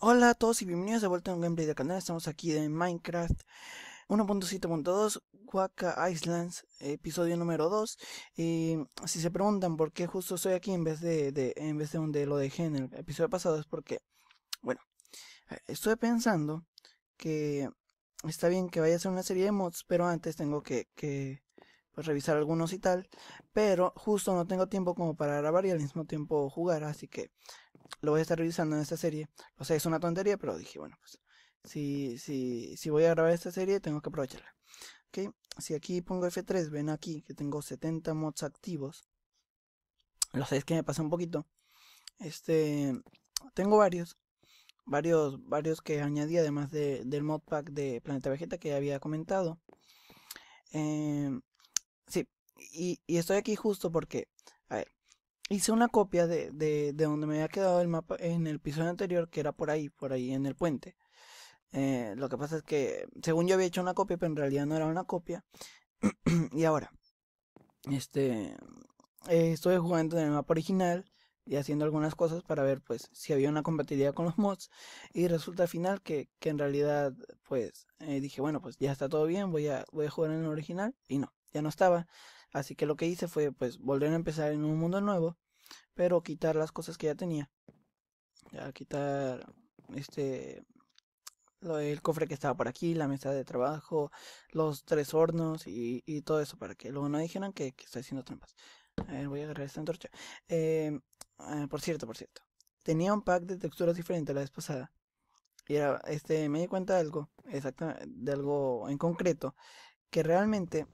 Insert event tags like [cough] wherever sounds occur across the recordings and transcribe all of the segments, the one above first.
Hola a todos y bienvenidos de vuelta a un gameplay de canal, estamos aquí de Minecraft 1.7.2 Waka Islands, episodio número 2 y si se preguntan por qué justo estoy aquí en vez de, en vez de donde lo dejé en el episodio pasado es porque, bueno, estoy pensando que está bien que vaya a ser una serie de mods, pero antes tengo que, pues, revisar algunos y tal, pero justo no tengo tiempo como para grabar y al mismo tiempo jugar, así que lo voy a estar revisando en esta serie. O sea, es una tontería, pero dije, bueno, pues si, si, si voy a grabar esta serie, tengo que aprovecharla. ok, Si aquí pongo F3, ven aquí que tengo 70 mods activos. Lo sé, que me pasa un poquito. Este, tengo varios. Varios, varios que añadí además del mod pack de Planeta Vegeta que había comentado. Eh, sí, y, y estoy aquí justo porque, a ver, hice una copia de, de, donde me había quedado el mapa en el episodio anterior, que era por ahí, por ahí en el puente. Eh, lo que pasa es que, según yo había hecho una copia, pero en realidad no era una copia. [clears throat] y ahora, este, eh, estoy jugando en el mapa original y haciendo algunas cosas para ver pues si había una compatibilidad con los mods y resulta final que, que en realidad pues eh, dije bueno pues ya está todo bien voy a voy a jugar en el original y no ya no estaba Así que lo que hice fue pues volver a empezar en un mundo nuevo, pero quitar las cosas que ya tenía. Ya quitar este el cofre que estaba por aquí, la mesa de trabajo, los tres hornos y, todo eso para que luego no dijeran que, estoy haciendo trampas. A ver, voy a agarrar esta antorcha. Em, ah, por cierto, por cierto. Tenía un pack de texturas diferentes la vez pasada. Y era, este, me di cuenta de algo, exactamente, de algo en concreto, que realmente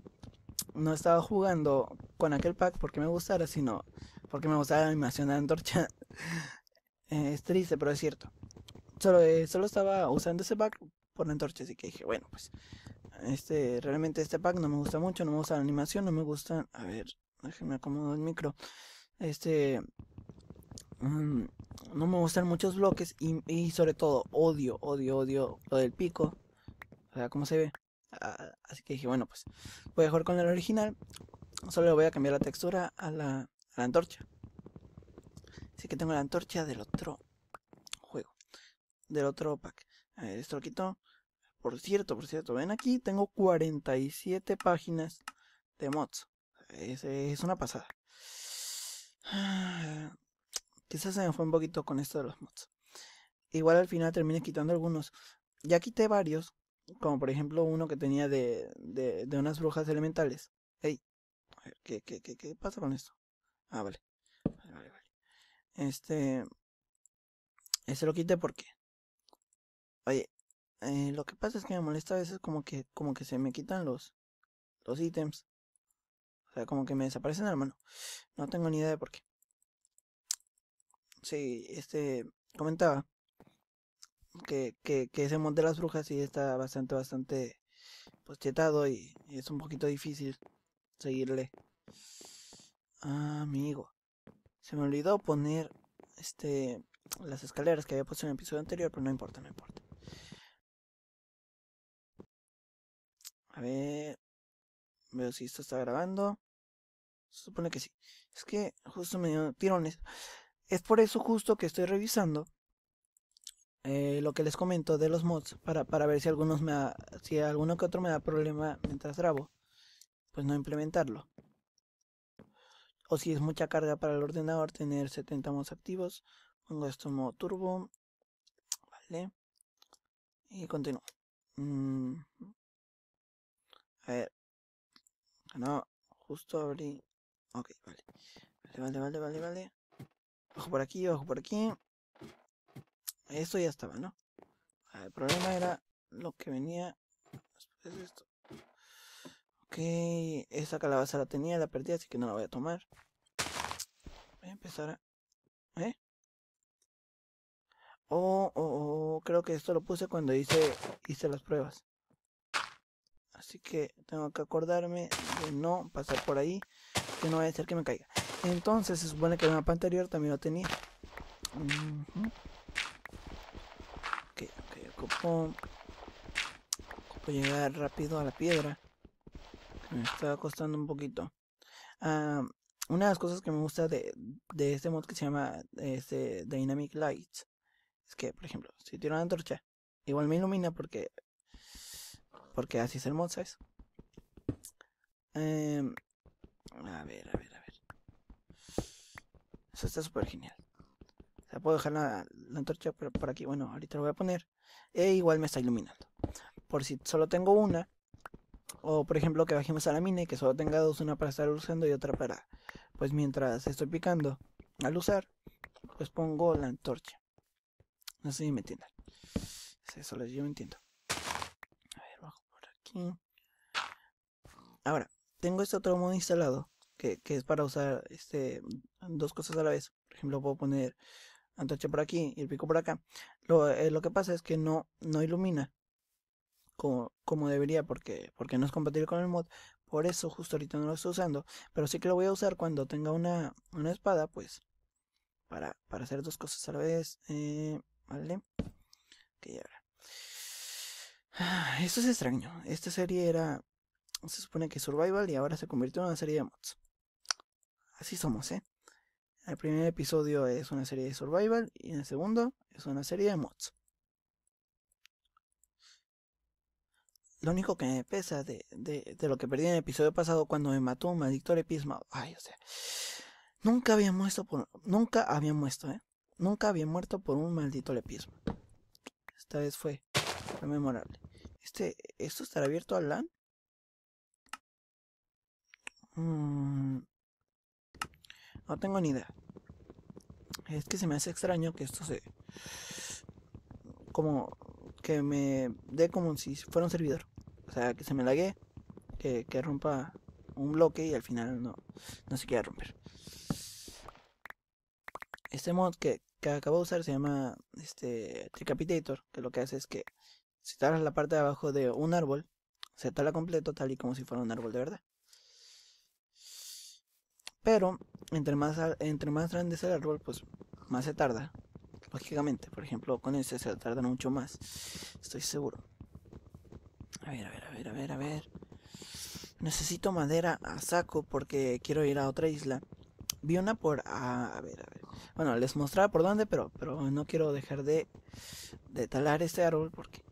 no estaba jugando con aquel pack porque me gustara, sino porque me gustaba la animación de la antorcha. [laughs] Eh, es triste, pero es cierto. Solo, eh, solo estaba usando ese pack por la antorcha, así que dije, bueno, pues este realmente este pack no me gusta mucho, no me gusta la animación, no me gusta a ver, déjenme acomodo el micro. Este mm, no me gustan muchos bloques y, y sobre todo odio, odio, odio lo del pico. O sea, cómo se ve. Ah, así que dije, bueno, pues voy a jugar con el original. Solo le voy a cambiar la textura a la, antorcha. Así que tengo la antorcha del otro juego. Del otro pack. Eh, esto lo quito. Por cierto, por cierto, ven aquí, tengo 47 páginas de mods. Es, es una pasada. Ah, quizás se me fue un poquito con esto de los mods. Igual al final terminé quitando algunos. Ya quité varios como por ejemplo uno que tenía de, de, unas brujas elementales. Hey, a ver, ¿qué, qué, pasa con esto? Ah, vale. Vale, vale, Este. ese lo quité porque. Oye, eh, lo que pasa es que me molesta a veces como que, como que se me quitan los, los ítems. O sea, como que me desaparecen hermano No tengo ni idea de por qué. Sí, este, comentaba que, que, que ese monte las brujas Y está bastante, bastante pues chetado y, es un poquito difícil seguirle. Ah, amigo. Se me olvidó poner este las escaleras que había puesto en el episodio anterior, pero no importa, no importa. A ver. Veo si esto está grabando. Se supone que sí. Es que justo me dio tirones. Es por eso justo que estoy revisando eh, lo que les comento de los mods para, ver si algunos me si alguno que otro me da problema mientras grabo pues no implementarlo o si es mucha carga para el ordenador tener 70 mods activos pongo esto en modo turbo vale y continúo mm. a ver ah, no justo abrí ok vale vale vale vale vale, vale. por aquí bajo por aquí esto ya estaba, ¿no? Ah, el problema era lo que venía después de esto. Ok, esa calabaza la tenía, la perdí, así que no la voy a tomar. Voy a empezar a... ¿Eh? Oh, oh, oh, creo que esto lo puse cuando hice, hice las pruebas. Así que tengo que acordarme de no pasar por ahí, que no vaya a ser que me caiga. Entonces se supone que el mapa anterior también lo tenía llegar rápido a la piedra. Me está costando un poquito. Ah, una de las cosas que me gusta de, de este mod que se llama este, Dynamic Lights es que, por ejemplo, si tiro una antorcha, igual me ilumina porque porque así es el mod, ¿sabes? Em, a ver, a ver, a ver. Eso está súper genial puedo dejar la, antorcha por, aquí. Bueno, ahorita lo voy a poner. E igual me está iluminando. Por si solo tengo una. O por ejemplo que bajemos a la mina y que solo tenga dos, una para estar usando y otra para. Pues mientras estoy picando al usar, pues pongo la antorcha. No sé si me entiendan. Eso yo yo entiendo. A ver, bajo por aquí. Ahora, tengo este otro modo instalado que, que, es para usar este dos cosas a la vez. Por ejemplo, puedo poner antorcha por aquí y el pico por acá, eh, lo, que pasa es que no, no ilumina como, como, debería porque, porque no es compatible con el mod. Por eso justo ahorita no lo estoy usando, pero sí que lo voy a usar cuando tenga una, una espada, pues, para, para hacer dos cosas a la vez. Eh, vale. Ok, ahora. esto es extraño. Esta serie era, se supone que Survival y ahora se convirtió en una serie de mods. Así somos, ¿eh? El primer episodio es una serie de survival y en el segundo es una serie de mods. Lo único que me pesa de, de, lo que perdí en el episodio pasado cuando me mató un maldito lepismo. Ay, o sea. Nunca había muerto por. Nunca había muerto, eh. Nunca había muerto por un maldito lepismo. Esta vez fue memorable. Este. ¿Esto estará abierto al LAN? Mmm... No tengo ni idea. Es que se me hace extraño que esto se... Como que me dé como si fuera un servidor. O sea, que se me lague, que, rompa un bloque y al final no, no se quiera romper. Este mod que, acabo de usar se llama este Tricapitator, que lo que hace es que si talas la parte de abajo de un árbol, se tala completo tal y como si fuera un árbol de verdad. Pero entre más, entre más grande es el árbol, pues más se tarda. Lógicamente, por ejemplo, con este se tarda mucho más. Estoy seguro. A ver, a ver, a ver, a ver, a ver. Necesito madera a saco porque quiero ir a otra isla. Vi una por... Ah, a ver, a ver. Bueno, les mostraba por dónde, pero, pero no quiero dejar de, talar este árbol porque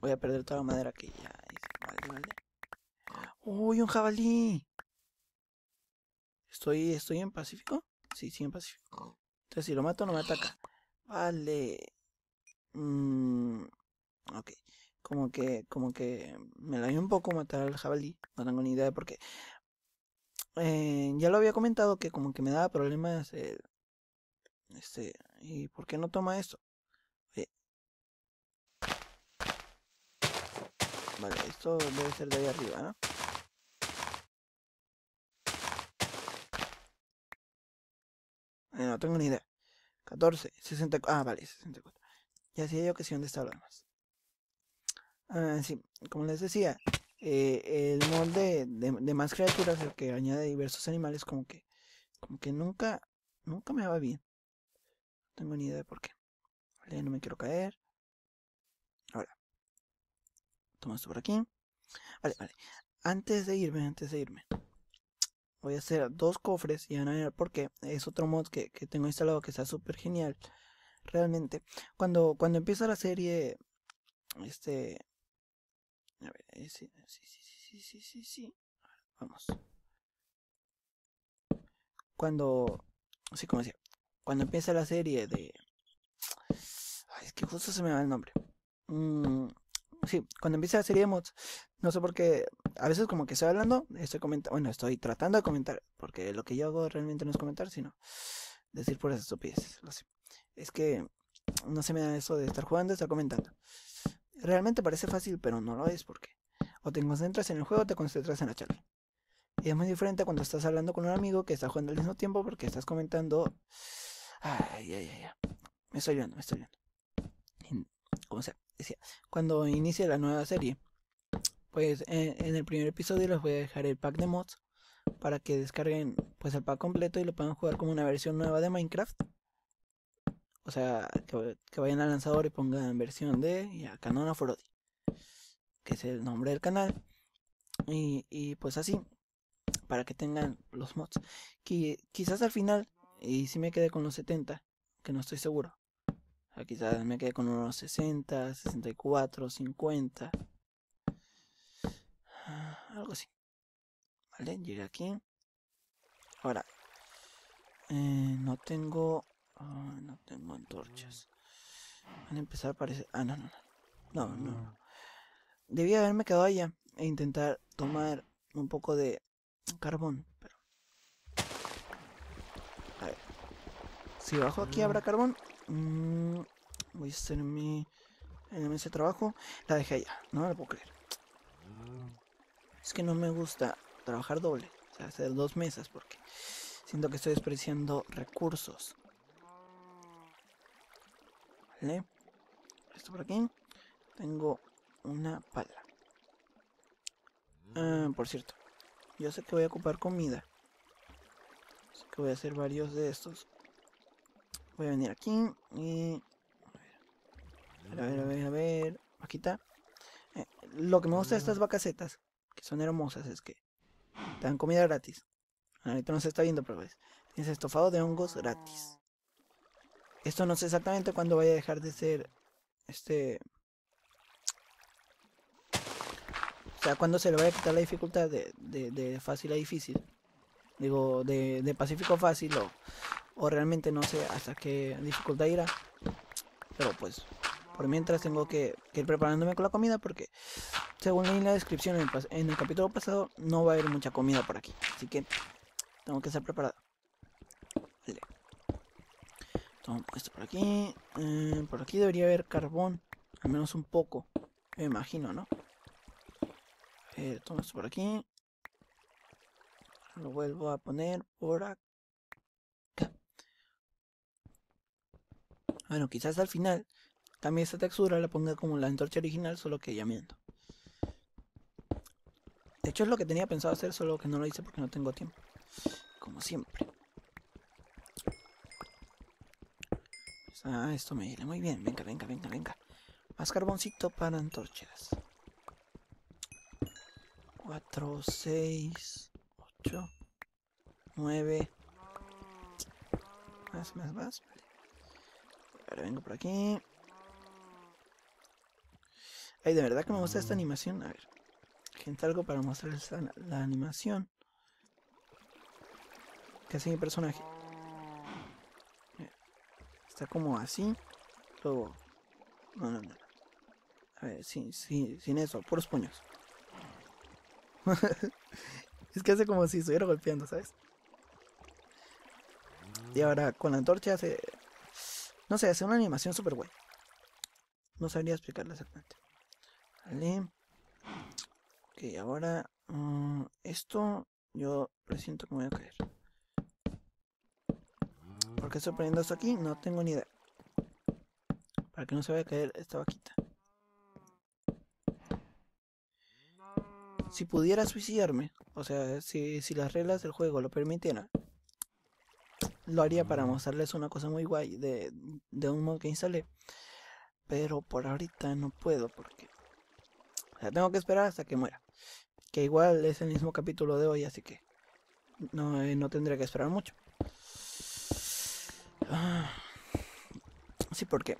voy a perder toda la madera que ya hice. Vale, vale. ¡Uy, un jabalí! Estoy, estoy en Pacífico. Sí, sí, en Pacífico. Entonces, si lo mato, no me ataca. Vale. Mm, ok. Como que, como que me la un poco matar al jabalí. No tengo ni idea de por qué. Eh, ya lo había comentado que como que me daba problemas. este, ¿y por qué no toma esto? Vale, esto debe ser de ahí arriba, ¿no? no tengo ni idea. 14, 64. Ah, vale, 64. Ya sé hay ocasión de ¿dónde está Ah, sí, como les decía, eh, el molde de, más criaturas, el que añade diversos animales, como que, como que nunca, nunca me va bien. No tengo ni idea de por qué. Vale, no me quiero caer. Ahora, Toma esto por aquí. Vale, vale. Antes de irme, antes de irme voy a hacer dos cofres y van a ver por qué. Es otro mod que, tengo instalado que está súper genial. Realmente. Cuando, cuando empieza la serie. Este. A ver, sí, sí, sí, sí, sí, sí. Vamos. Cuando. Así como decía. Cuando empieza la serie de. Ay, es que justo se me va el nombre. Mm, sí, cuando empieza la serie de mods, no sé por qué, a veces como que estoy hablando, estoy comentando, bueno, estoy tratando de comentar, porque lo que yo hago realmente no es comentar, sino decir puras estupideces, lo sé. Es que no se me da eso de estar jugando, estar comentando. Realmente parece fácil, pero no lo es porque o te concentras en el juego o te concentras en la charla. Y es muy diferente cuando estás hablando con un amigo que está jugando al mismo tiempo porque estás comentando... Ay, ay, ay, ay. Me estoy llorando, me estoy llorando. Como sea, decía, cuando inicia la nueva serie, pues en, el primer episodio les voy a dejar el pack de mods para que descarguen pues el pack completo y lo puedan jugar como una versión nueva de Minecraft. O sea, que, vayan al lanzador y pongan versión de ya, Canon of que es el nombre del canal. Y, pues así, para que tengan los mods. que quizás al final, y si me quedé con los 70, que no estoy seguro. quizás me quedé con unos 60, 64, 50 algo así. Vale, llegué aquí. Ahora, eh, no tengo... no tengo antorchas. Van a empezar a aparecer... Ah, no, no, no. No, Debía haberme quedado allá e intentar tomar un poco de carbón, Si bajo aquí habrá carbón. Mm, voy a hacer mi... En ese trabajo. La dejé allá. No me lo puedo creer es que no me gusta trabajar doble, o sea, hacer dos mesas, porque siento que estoy despreciando recursos. ¿Vale? Esto por aquí. Tengo una pala. Ah, por cierto, yo sé que voy a ocupar comida. Así que voy a hacer varios de estos. Voy a venir aquí y... A ver, a ver, a ver. A ver. Aquí está. Eh, lo que me gusta de estas vacasetas que son hermosas, es que dan comida gratis. Ahorita no se está viendo, pero es Tienes estofado de hongos gratis. Esto no sé exactamente cuándo vaya a dejar de ser este... O sea, cuándo se le vaya a quitar la dificultad de, de, fácil a difícil. Digo, de, pacífico fácil o, realmente no sé hasta qué dificultad irá. Pero pues, por mientras tengo que ir preparándome con la comida porque según leí en la descripción en el, capítulo pasado, no va a haber mucha comida por aquí. Así que tengo que estar preparado. Vale. Tomo esto por aquí. Eh, por aquí debería haber carbón. Al menos un poco. Me imagino, ¿no? tomo esto por aquí. Lo vuelvo a poner por acá. Bueno, quizás al final también esta textura la ponga como la antorcha original, solo que miento. De hecho es lo que tenía pensado hacer, solo que no lo hice porque no tengo tiempo. Como siempre. Pues, ah, esto me viene muy bien. Venga, venga, venga, venga. Más carboncito para antorchas. 4, 6, 8, 9. Más, más, más. Ahora vengo por aquí. Ay, de verdad que me gusta esta animación. A ver algo para mostrarles la, animación que hace mi personaje. Está como así. Luego. No, no, no. sin, sin, eso, puros puños. [laughs] es que hace como si estuviera golpeando, ¿sabes? Y ahora con la antorcha hace. No sé, hace una animación súper buena. No sabría explicarla exactamente. Ok, ahora mm, esto yo presiento que me voy a caer. ¿Por qué estoy poniendo esto aquí? No tengo ni idea. Para que no se vaya a caer esta vaquita. Si pudiera suicidarme, o sea, si, las reglas del juego lo permitieran, lo haría para mostrarles una cosa muy guay de, de un mod que instalé. Pero por ahorita no puedo porque... tengo que esperar hasta que muera que igual es el mismo capítulo de hoy, así que no, eh, tendré que esperar mucho. Ah, sí, porque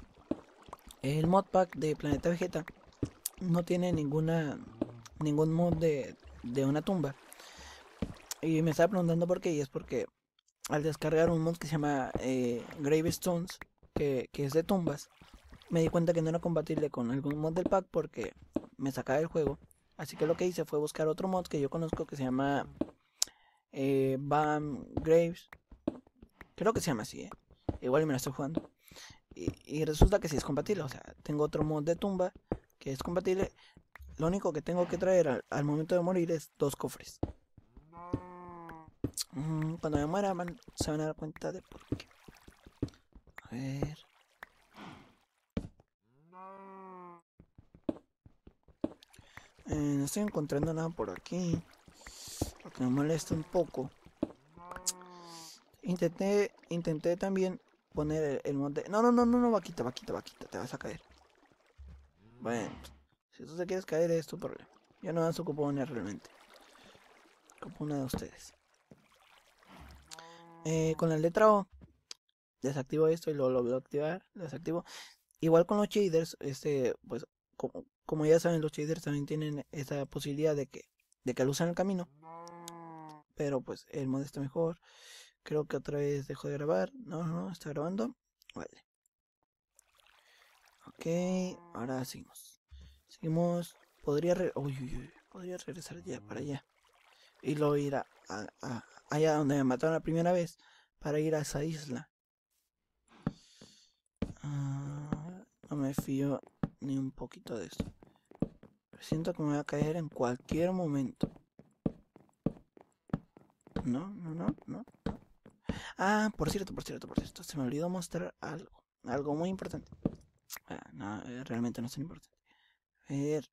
el modpack de Planeta Vegeta no tiene ninguna ningún mod de, de una tumba. Y me estaba preguntando por qué, y es porque al descargar un mod que se llama eh, Gravestones, que, que es de tumbas, me di cuenta que no era compatible con algún mod del pack porque me sacaba el juego Así que lo que hice fue buscar otro mod que yo conozco que se llama Bam eh, Graves. Creo que se llama así, ¿eh? Igual me lo estoy jugando. Y, resulta que sí es compatible. O sea, tengo otro mod de tumba que es compatible. Lo único que tengo que traer al, momento de morir es dos cofres. Mm, cuando me muera se van a dar cuenta de por qué. A ver. Eh, no estoy encontrando nada por aquí. Lo que me molesta un poco. Intenté, intenté también poner el, monte. No, no, no, no, no, vaquita, vaquita, vaquita. Te vas a caer. Bueno, si tú te quieres caer es tu problema. Yo no dan su ni realmente. como una de ustedes. Eh, con la letra O. Desactivo esto y lo lo voy a activar. Desactivo. Igual con los shaders, este, pues, como, como ya saben, los traders también tienen esa posibilidad de que, de que el camino. Pero pues el mod está mejor. Creo que otra vez dejó de grabar. No, no, está grabando. Vale. Ok, ahora seguimos. Seguimos. Podría, uy, Podría regresar ya para allá. Y luego ir a, allá donde me mataron la primera vez. Para ir a esa isla. Ah, no me fío ni un poquito de esto. Siento que me voy a caer en cualquier momento. No, no, no, no. Ah, por cierto, por cierto, por cierto. Se me olvidó mostrar algo. Algo muy importante. Ah, no, eh, realmente no es tan importante. A ver.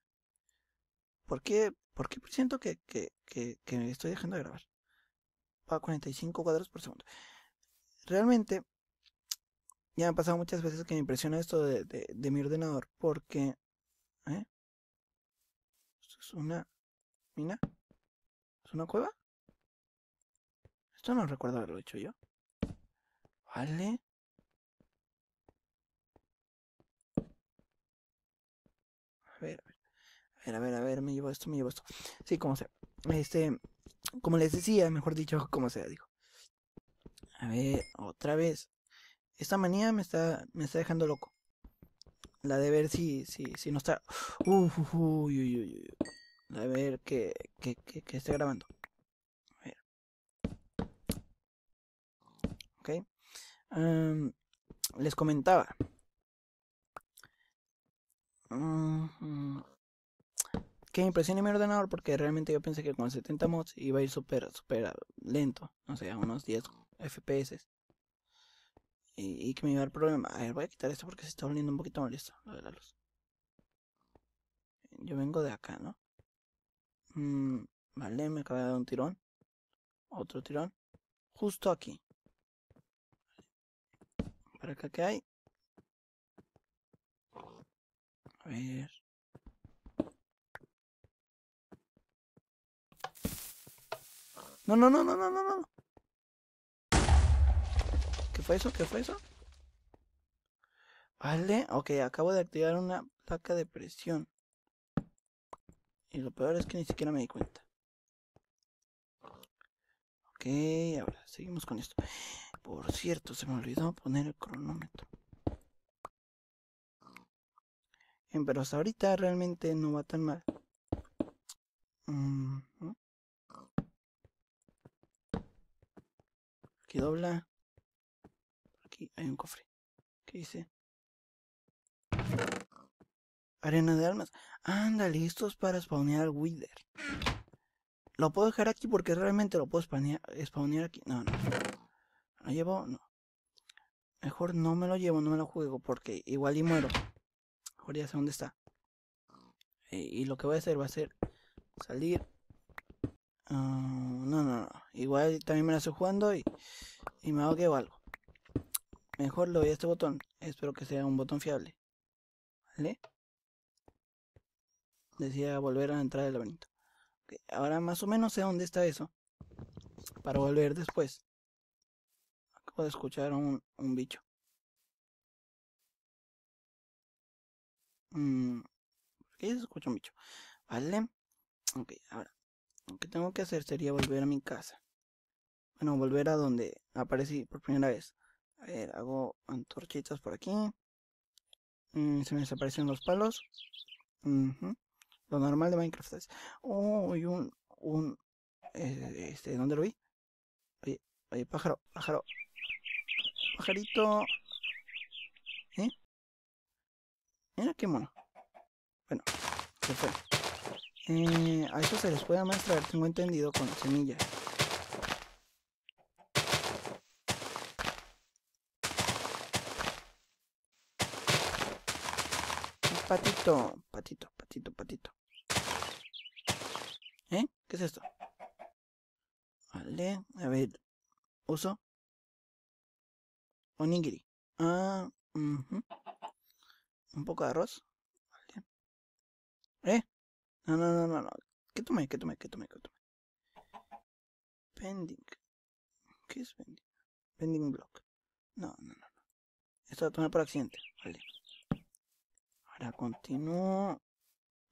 ¿Por qué, por qué siento que, que, que, estoy dejando de grabar? Va a 45 cuadros por segundo. Realmente ya me ha pasado muchas veces que me impresiona esto de, mi ordenador porque... ¿eh? ¿Esto es una mina? ¿Es una cueva? Esto no recuerdo haberlo hecho yo. Vale. A ver, a ver, a ver, a ver, me llevo esto, me llevo esto. Sí, como sea. Este, como les decía, mejor dicho, como sea, digo. A ver, otra vez. Esta manía me está, me está dejando loco. La de ver si, si, si no está... uy, uy, uy, La de ver que, que, que, esté grabando. A ver. Ok. les comentaba. qué mm, que impresione mi ordenador porque realmente yo pensé que con 70 mods iba a ir super super lento. No sea unos 10 FPS y, que me iba el problema. A ver, voy a quitar esto porque se está volviendo un poquito molesto lo de la luz. Yo vengo de acá, ¿no? Mm, vale, me acaba de dar un tirón. Otro tirón. Justo aquí. Para acá qué hay. A ver. No, no, no, no, no, no, no. ¿Qué fue eso? ¿Qué fue eso? Vale, ok, acabo de activar una placa de presión. Y lo peor es que ni siquiera me di cuenta. Ok, ahora seguimos con esto. Por cierto, se me olvidó poner el cronómetro. Pero hasta ahorita realmente no va tan mal. Aquí dobla hay un cofre. ¿Qué dice? Arena de almas. Anda, listos para spawnear al Wither. Lo puedo dejar aquí porque realmente lo puedo spawnear, spawnear aquí. No, no. ¿Lo llevo? No. Mejor no me lo llevo, no me lo juego porque igual y muero. Mejor ya sé dónde está. y lo que voy a hacer va a ser salir. Ah, no, no, no. Igual también me la estoy jugando y, y me hago algo. Mejor lo doy a este botón. Espero que sea un botón fiable. ¿Vale? Decía volver a entrar al laberinto. Ahora más o menos sé dónde está eso. Para volver después. Acabo de escuchar un, un bicho. Mm, qué se escucha un bicho? Vale. Ok, ahora. Lo que tengo que hacer sería volver a mi casa. Bueno, volver a donde aparecí por primera vez. A ver, hago antorchitas por aquí. Mm, se me desaparecieron los palos. Lo normal de Minecraft es. Oh, un. un eh, este, ¿Dónde lo vi? Oye, oye, pájaro, pájaro. Pajarito. ¿Eh? Mira qué mono. Bueno, se eh, a eso se les puede mostrar tengo entendido, con semillas. patito. Patito, patito, patito. ¿Eh? ¿Qué es esto? Vale, a ver. Uso. Onigiri. Ah, uh Un poco de arroz. Vale. ¿Eh? No, no, no, no, no. ¿Qué tomé? ¿Qué tomé? ¿Qué tomé? ¿Qué tomé? Pending. ¿Qué es pending? Pending block. No, no, no. no. Esto lo tomé por accidente. Vale. Continúo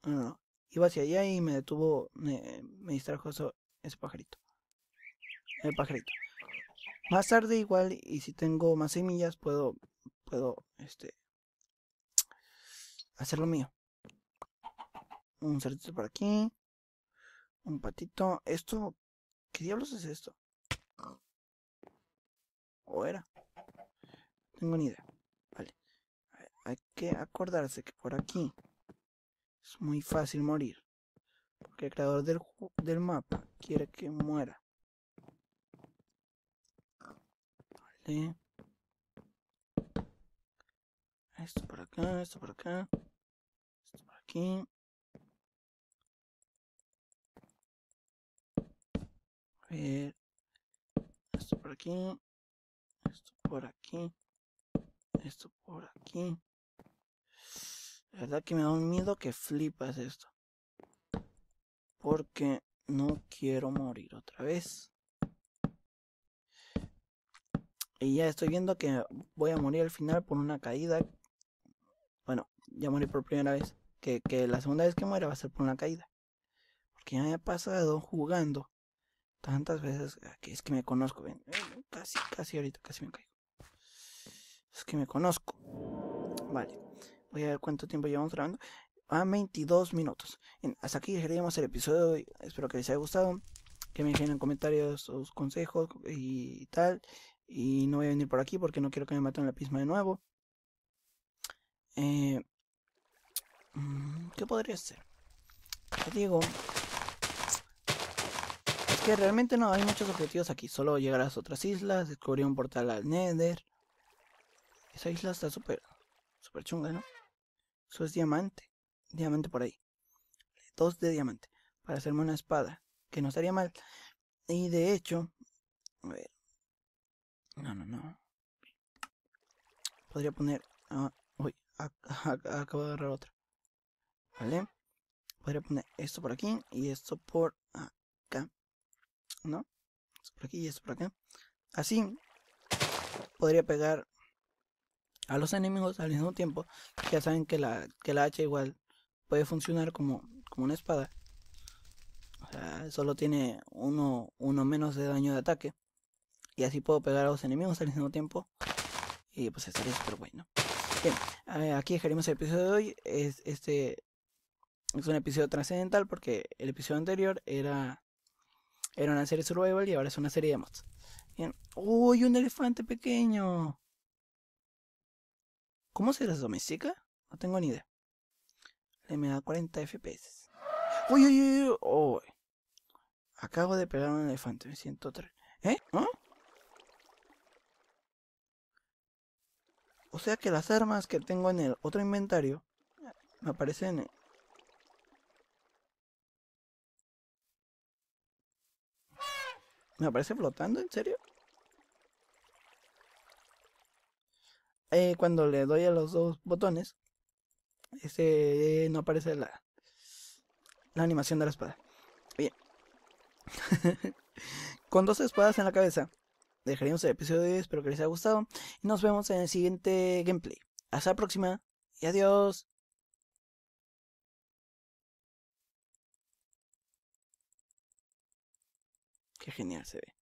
continuó. No, ah, iba hacia allá y me detuvo, me, distrajo ese pajarito. El pajarito. Más tarde igual, y si tengo más semillas, puedo, puedo, este, hacer lo mío. Un cerdito por aquí. Un patito. Esto, ¿qué diablos es esto? ¿O era? tengo ni idea. Hay que acordarse que por aquí es muy fácil morir. Porque el creador del, del mapa quiere que muera. Esto por acá, esto por acá. Esto por aquí. A ver. Esto por aquí. Esto por aquí. Esto por aquí. La verdad que me da un miedo que flipas esto. Porque no quiero morir otra vez. Y ya estoy viendo que voy a morir al final por una caída. Bueno, ya morí por primera vez. Que, que la segunda vez que muera va a ser por una caída. Porque ya me ha pasado jugando tantas veces. Que es que me conozco. casi, casi ahorita, casi me caigo. Es que me conozco. Vale voy a ver cuánto tiempo llevamos grabando. A 22 minutos. hasta aquí dejaríamos el episodio de Espero que les haya gustado. Que me dejen en comentarios sus consejos y tal. Y no voy a venir por aquí porque no quiero que me maten la pisma de nuevo. Eh, mm, ¿Qué podría ser? Te digo. Es que realmente no hay muchos objetivos aquí. Solo llegar a las otras islas, descubrir un portal al Nether. Esa isla está súper. súper chunga, ¿no? Eso es diamante. Diamante por ahí. Dos de diamante. Para hacerme una espada. Que no estaría mal. Y de hecho. A ver. No, no, no. Podría poner. Ah, uy, acabo de agarrar otra. ¿Vale? Podría poner esto por aquí y esto por acá. ¿No? Esto por aquí y esto por acá. Así. Podría pegar a los enemigos al mismo tiempo, ya saben que la, la hacha igual puede funcionar como, como una espada. O sea, solo tiene uno, uno menos de daño de ataque. Y así puedo pegar a los enemigos al mismo tiempo. Y pues estaría súper bueno. Bien, eh, aquí dejaremos el episodio de hoy. Es, este es un episodio trascendental porque el episodio anterior era, era una serie survival y ahora es una serie de mods. Bien. ¡Uy, un elefante pequeño! ¿Cómo se las domestica? No tengo ni idea. Le Me da 40 FPS. ¡Uy, uy, uy! Acabo de pegar un elefante. Me siento tres. ¿Eh? ¿No? ¿Ah? O sea que las armas que tengo en el otro inventario me aparecen ¿Me aparece flotando? ¿En serio? Eh, cuando le doy a los dos botones, este, no aparece la, la animación de la espada. Bien. [laughs] Con dos espadas en la cabeza, dejaríamos el episodio de hoy. Espero que les haya gustado. Y nos vemos en el siguiente gameplay. Hasta la próxima y adiós. Qué genial se ve.